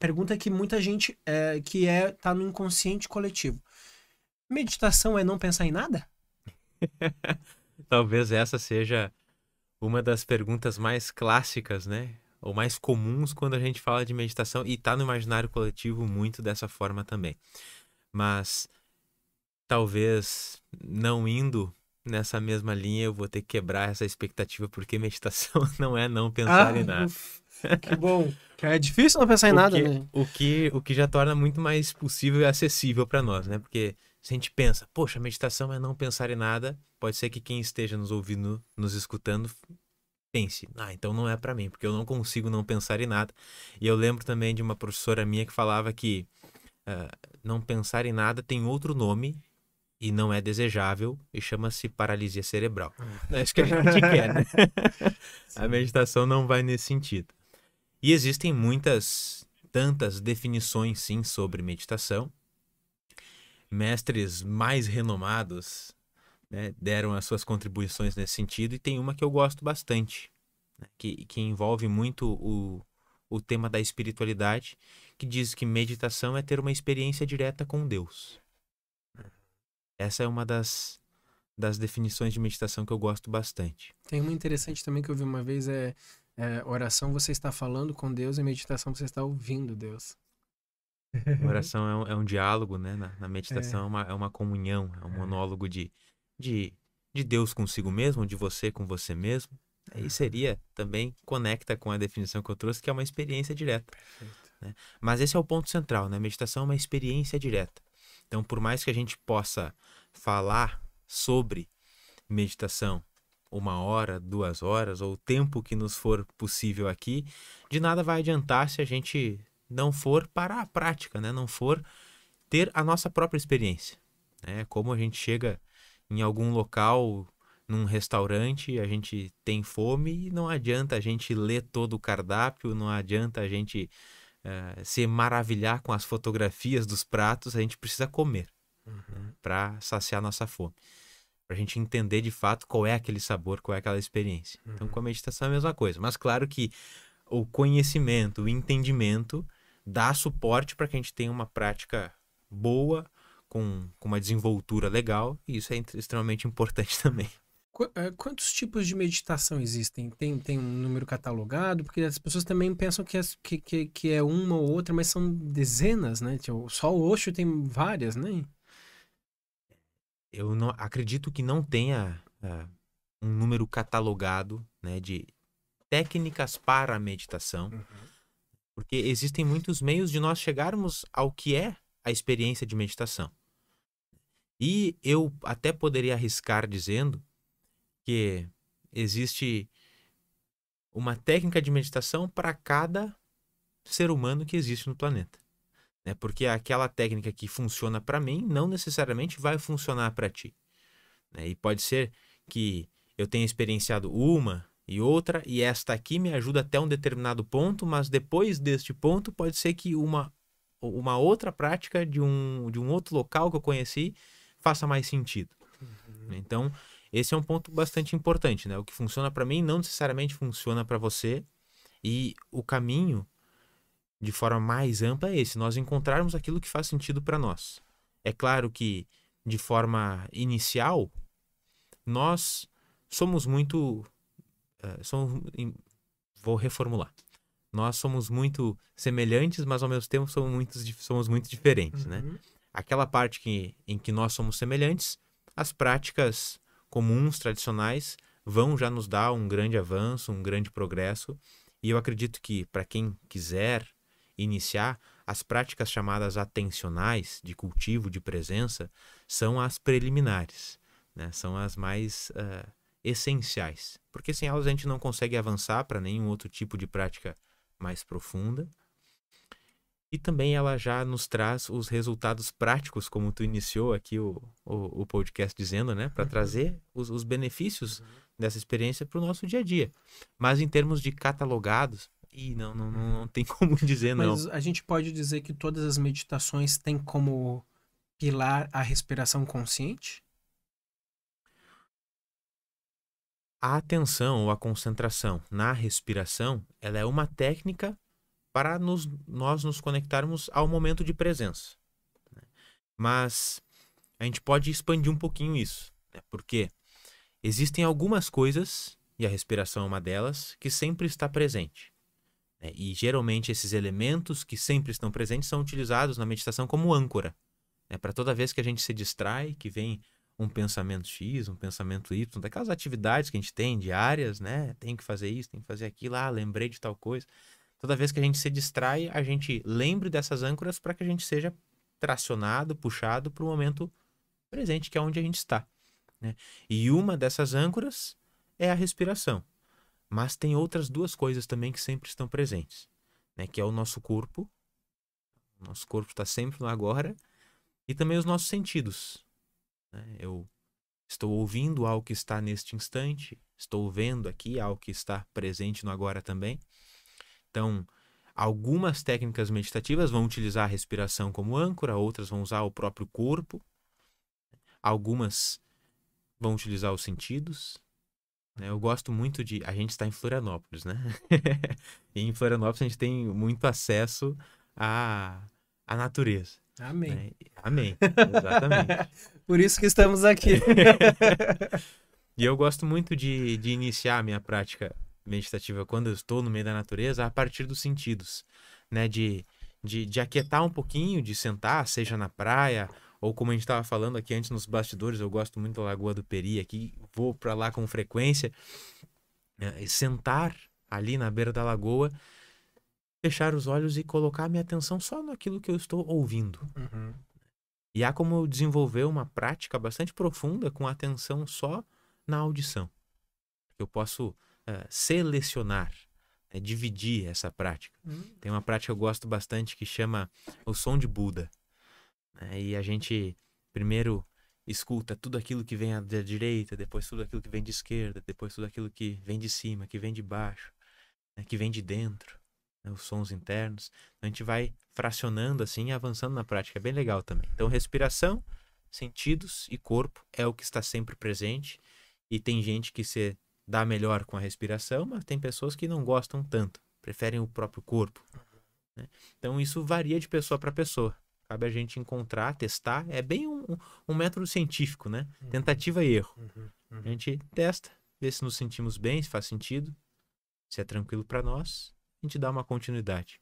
pergunta que muita gente é, que é tá no inconsciente coletivo. Meditação é não pensar em nada? Talvez essa seja uma das perguntas mais clássicas, né? Ou mais comuns quando a gente fala de meditação e tá no imaginário coletivo muito dessa forma também. Mas talvez não indo nessa mesma linha, eu vou ter que quebrar essa expectativa porque meditação não é não pensar ah, em nada. Uf. Que bom. É difícil não pensar em o nada, que, né? O que, o que já torna muito mais possível e acessível para nós, né? Porque se a gente pensa, poxa, meditação é não pensar em nada, pode ser que quem esteja nos ouvindo, nos escutando, pense, ah, então não é para mim, porque eu não consigo não pensar em nada. E eu lembro também de uma professora minha que falava que uh, não pensar em nada tem outro nome e não é desejável e chama-se paralisia cerebral. Não ah. é isso que a gente quer, né? a meditação não vai nesse sentido. E existem muitas, tantas definições, sim, sobre meditação. Mestres mais renomados né, deram as suas contribuições nesse sentido, e tem uma que eu gosto bastante, né, que, que envolve muito o, o tema da espiritualidade, que diz que meditação é ter uma experiência direta com Deus. Essa é uma das, das definições de meditação que eu gosto bastante. Tem uma interessante também que eu vi uma vez, é é, oração você está falando com Deus e meditação você está ouvindo Deus. oração é um, é um, diálogo, né? Na, na meditação é. é uma, é. uma, comunhão, é um é. monólogo de, de, de Deus consigo mesmo, de você com você mesmo. Aí é. seria também conecta com a definição que eu trouxe, que é uma experiência direta. Né? Mas esse é o ponto central, né? Meditação é uma experiência direta. Então, por mais que a gente possa falar sobre meditação uma hora, duas horas, ou o tempo que nos for possível aqui, de nada vai adiantar se a gente não for para a prática, né? não for ter a nossa própria experiência. Né? Como a gente chega em algum local, num restaurante, a gente tem fome e não adianta a gente ler todo o cardápio, não adianta a gente uh, se maravilhar com as fotografias dos pratos, a gente precisa comer né? uhum. né? para saciar nossa fome para a gente entender de fato qual é aquele sabor, qual é aquela experiência. Então, uhum. Então, com a meditação é a mesma coisa. Mas claro que o conhecimento, o entendimento dá suporte para que a gente tenha uma prática boa, com, com uma desenvoltura legal, e isso é extremamente importante também. Eh, quantos tipos de meditação existem? Tem, tem um número catalogado? Porque as pessoas também pensam que é, que, que, que é uma ou outra, mas são dezenas, né? Tipo, só o Osho tem várias, né? eu não acredito que não tenha uh, um número catalogado né, de técnicas para a meditação, uhum. porque existem muitos meios de nós chegarmos ao que é a experiência de meditação. E eu até poderia arriscar dizendo que existe uma técnica de meditação para cada ser humano que existe no planeta né? Porque aquela técnica que funciona para mim não necessariamente vai funcionar para ti. Né? E pode ser que eu tenha experienciado uma e outra e esta aqui me ajuda até um determinado ponto, mas depois deste ponto pode ser que uma uma outra prática de um, de um outro local que eu conheci faça mais sentido. Uhum. Então, esse é um ponto bastante importante, né? O que funciona para mim não necessariamente funciona para você e o caminho de forma mais ampla é esse, nós encontrarmos aquilo que faz sentido para nós. É claro que, de forma inicial, nós somos muito. Uh, somos, vou reformular. Nós somos muito semelhantes, mas ao mesmo tempo somos muito, somos muito diferentes, né? uhum. né? Aquela parte que, em que nós somos semelhantes, as práticas comuns, tradicionais, vão já nos dar um grande avanço, um grande progresso. E eu acredito que, para quem quiser iniciar, as práticas chamadas atencionais de cultivo de presença são as preliminares, né? são as mais uh, essenciais, porque sem elas a gente não consegue avançar para nenhum outro tipo de prática mais profunda. E também ela já nos traz os resultados práticos, como tu iniciou aqui o, o, o podcast dizendo, né? Para uhum. trazer os, os benefícios uhum. dessa experiência para o nosso dia a dia. Mas em termos de catalogados, Ih, não, não, não, não tem como dizer não. Mas a gente pode dizer que todas as meditações têm como pilar a respiração consciente? A atenção ou a concentração na respiração, ela é uma técnica para nos, nós nos conectarmos ao momento de presença. Né? Mas a gente pode expandir um pouquinho isso, né? porque existem algumas coisas, e a respiração é uma delas, que sempre está presente. Né? E geralmente esses elementos que sempre estão presentes são utilizados na meditação como âncora. Né? Para toda vez que a gente se distrai, que vem um pensamento X, um pensamento Y, daquelas atividades que a gente tem diárias, né? Tem que fazer isso, tem que fazer aquilo, ah, lembrei de tal coisa. Toda vez que a gente se distrai, a gente lembre dessas âncoras para que a gente seja tracionado, puxado para o momento presente, que é onde a gente está. Né? E uma dessas âncoras é a respiração. Mas tem outras duas coisas também que sempre estão presentes, né? Que é o nosso corpo. Nosso corpo está sempre no agora. E também os nossos sentidos. Né? Eu estou ouvindo algo que está neste instante, estou vendo aqui algo que está presente no agora também. Então, algumas técnicas meditativas vão utilizar a respiração como âncora, outras vão usar o próprio corpo, algumas vão utilizar os sentidos, né, eu gosto muito de. A gente está em Florianópolis, né? e em Florianópolis a gente tem muito acesso à, à natureza. Amém. Né? Amém. Exatamente. Por isso que estamos aqui. e eu gosto muito de, de iniciar a minha prática meditativa quando eu estou no meio da natureza a partir dos sentidos, né? De, de, de aquietar um pouquinho, de sentar, seja na praia ou como a gente estava falando aqui antes nos bastidores, eu gosto muito da Lagoa do Peri aqui, vou para lá com frequência, é, sentar ali na beira da lagoa, fechar os olhos e colocar minha atenção só naquilo que eu estou ouvindo. Uhum. E há como eu desenvolver uma prática bastante profunda com atenção só na audição. Eu posso é, selecionar, é, dividir essa prática. Uhum. Tem uma prática que eu gosto bastante que chama o som de Buda. Né? E a gente primeiro escuta tudo aquilo que vem da direita, depois tudo aquilo que vem de esquerda, depois tudo aquilo que vem de cima, que vem de baixo, né? que vem de dentro, né? os sons internos. Então, a gente vai fracionando assim e avançando na prática. É bem legal também. Então, respiração, sentidos e corpo é o que está sempre presente. E tem gente que se dá melhor com a respiração, mas tem pessoas que não gostam tanto, preferem o próprio corpo. Né? Então, isso varia de pessoa para pessoa. Cabe a gente encontrar, testar. É bem um, um método científico, né? Uhum. Tentativa e erro. Uhum. Uhum. A gente testa, vê se nos sentimos bem, se faz sentido, se é tranquilo para nós. A gente dá uma continuidade.